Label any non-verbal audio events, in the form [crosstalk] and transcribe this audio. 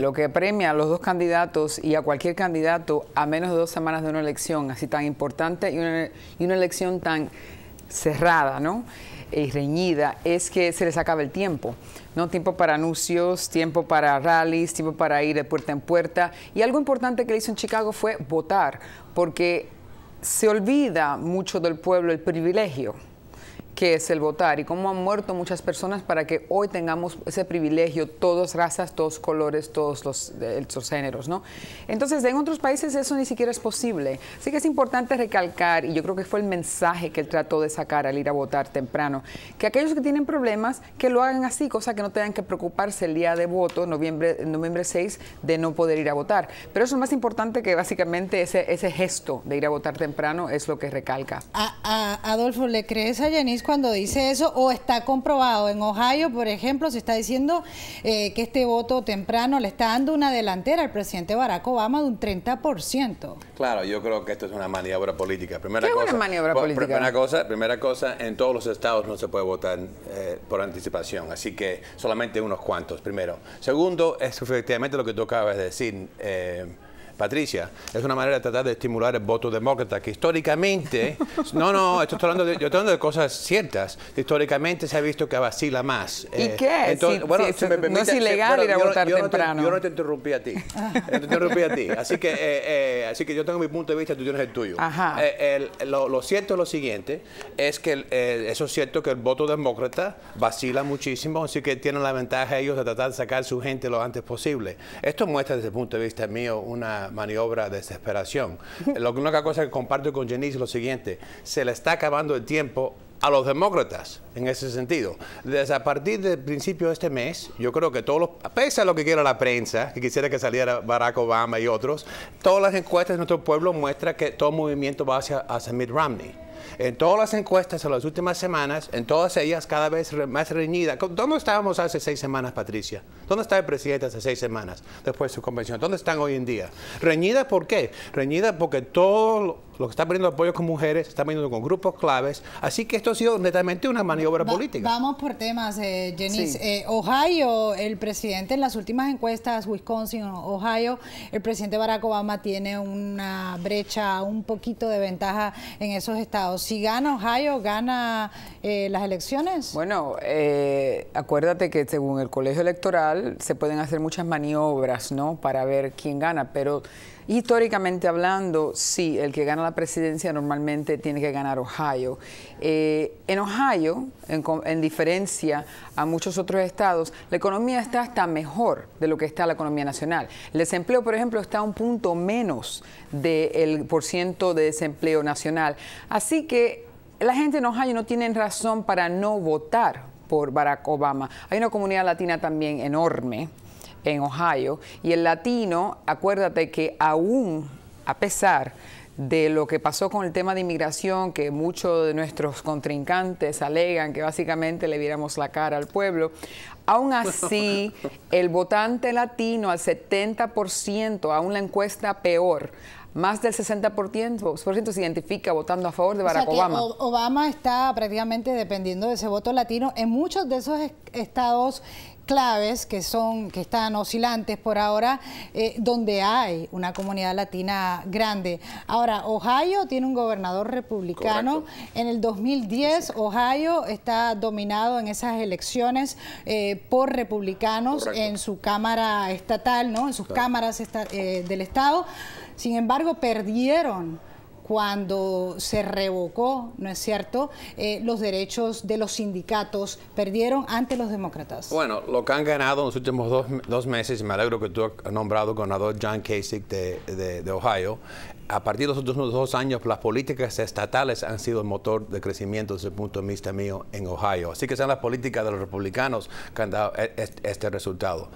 Lo que premia a los dos candidatos y a cualquier candidato a menos de dos semanas de una elección así tan importante y una, elección tan cerrada, ¿no? y reñida es que se les acaba el tiempo. No tiempo para anuncios, tiempo para rallies, tiempo para ir de puerta en puerta. Y algo importante que le hizo en Chicago fue votar, porque se olvida mucho del pueblo el privilegio que es el votar y cómo han muerto muchas personas para que hoy tengamos ese privilegio, todas razas, todos colores, todos los, los, géneros, ¿no? Entonces, en otros países eso ni siquiera es posible. Así que es importante recalcar, y yo creo que fue el mensaje que él trató de sacar al ir a votar temprano, que aquellos que tienen problemas, que lo hagan así, cosa que no tengan que preocuparse el día de voto, noviembre, noviembre 6, de no poder ir a votar. Pero eso es más importante que básicamente ese, ese gesto de ir a votar temprano es lo que recalca. A, Adolfo, ¿le crees a Yanis cuando dice eso o está comprobado. En Ohio, por ejemplo, se está diciendo eh, que este voto temprano le está dando una delantera al presidente Barack Obama de un 30%. Claro, yo creo que esto es una maniobra política. Primera ¿Qué cosa, una maniobra política? Primera cosa, primera cosa, en todos los estados no se puede votar eh, por anticipación, así que solamente unos cuantos, primero. Segundo, es efectivamente lo que tú acabas de decir. Eh, Patricia, es una manera de tratar de estimular el voto demócrata, que históricamente, [laughs] no, no, estoy hablando, de, yo estoy hablando de cosas ciertas, históricamente se ha visto que vacila más. ¿Y eh, qué? bueno, no es ilegal ir a votar temprano. yo no te interrumpí a ti, así que, eh, eh, así que yo tengo mi punto de vista, tú tienes el tuyo. lo, cierto es lo siguiente, es que eso es cierto que el voto demócrata vacila muchísimo, así que tienen la ventaja ellos de tratar de sacar su gente lo antes posible. Esto muestra desde el punto de vista mío una maniobra de desesperación. [laughs] Lo única cosa que comparto con Jenny es lo siguiente, se le está acabando el tiempo a los demócratas en ese sentido. Desde a partir del principio de este mes, yo creo que todos los, pese a lo que quiera la prensa, que quisiera que saliera Barack Obama y otros, todas las encuestas de nuestro pueblo muestran que todo movimiento va hacia, hacia Mitt Romney. En todas las encuestas en las últimas semanas, en todas ellas cada vez más reñida. ¿Dónde estábamos hace seis semanas, Patricia? ¿Dónde está el presidente hace seis semanas después de su convención? ¿Dónde están hoy en día? Reñida, ¿por qué? Reñida porque todo lo que está poniendo apoyo con mujeres, está poniendo con grupos claves. Así que esto ha sido netamente una maniobra política. Vamos por temas, eh, eh, Ohio, el presidente en las últimas encuestas, Wisconsin, Ohio, el presidente Barack Obama tiene una brecha, un poquito de ventaja en esos estados. Si gana Ohio, gana eh, las elecciones. Bueno, eh, acuérdate que según el colegio electoral se pueden hacer muchas maniobras, ¿no? Para ver quién gana, pero históricamente hablando, sí, el que gana la presidencia normalmente tiene que ganar Ohio. Eh, en Ohio, en, diferencia a muchos otros estados, la economía está hasta mejor de lo que está la economía nacional. El desempleo, por ejemplo, está a un punto menos del por ciento de desempleo nacional. Así que la gente en Ohio no tiene razón para no votar por Barack Obama. Hay una comunidad latina también enorme en Ohio y el latino, acuérdate que aún a pesar de lo que pasó con el tema de inmigración, que muchos de nuestros contrincantes alegan que básicamente le viéramos la cara al pueblo. Aún [laughs] así, el votante latino al 70%, aún la encuesta peor, más del 60% se identifica votando a favor de Barack Obama. Obama está prácticamente dependiendo de ese voto latino en muchos de esos estados claves que son que están oscilantes por ahora eh, donde hay una comunidad latina grande ahora Ohio tiene un gobernador republicano en el 2010 Ohio está dominado en esas elecciones eh, por republicanos en su cámara estatal no en sus cámaras eh, del estado sin embargo, perdieron cuando se revocó, ¿no es cierto?, eh, los derechos de los sindicatos, perdieron ante los demócratas. Bueno, lo que han ganado en los últimos dos, meses, y me alegro que tú has nombrado gobernador John Kasich de, de Ohio, a partir de los últimos dos años, las políticas estatales han sido el motor de crecimiento desde el punto de vista mío en Ohio. Así que son las políticas de los republicanos que han dado e, e, este resultado.